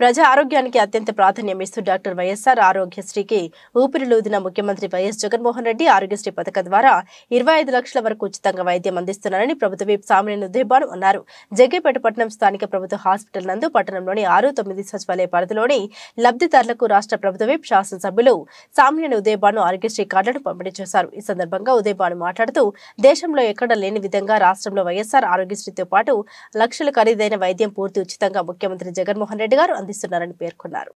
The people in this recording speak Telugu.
ప్రజా ఆరోగ్యానికి అత్యంత ప్రాధాన్యం ఇస్తూ డాక్టర్ వైఎస్ఆర్ ఆరోగ్యశ్రీకి ఊపిరిలూదిన ముఖ్యమంత్రి వైఎస్ జగన్మోహన్ రెడ్డి ఆరోగ్యశ్రీ పథకం ద్వారా ఇరవై లక్షల వరకు ఉచితంగా వైద్యం అందిస్తున్నారని ప్రభుత్వ వీప్ సామినేని ఉదయభాను అన్నారు జగ్గేపేట పట్టణం స్థానిక ప్రభుత్వ హాస్పిటల్ నందు పట్టణంలోని ఆరు తొమ్మిది సచివాలయ పరిధిలోని లబ్దిదారులకు రాష్ట్ర ప్రభుత్వ వీప్ శాసనసభ్యులు సామినేని ఉదయబాను ఆరోగ్యశ్రీ కార్డులను పంపిణీ చేశారు ఈ సందర్భంగా ఉదయబాను మాట్లాడుతూ దేశంలో ఎక్కడ లేని విధంగా రాష్ట్రంలో వైఎస్ఆర్ ఆరోగ్యశ్రీతో పాటు లక్షల ఖరీదైన వైద్యం పూర్తి ఉచితంగా ముఖ్యమంత్రి జగన్మోహన్ రెడ్డి గారు సాధిస్తున్నారని పేర్కొన్నారు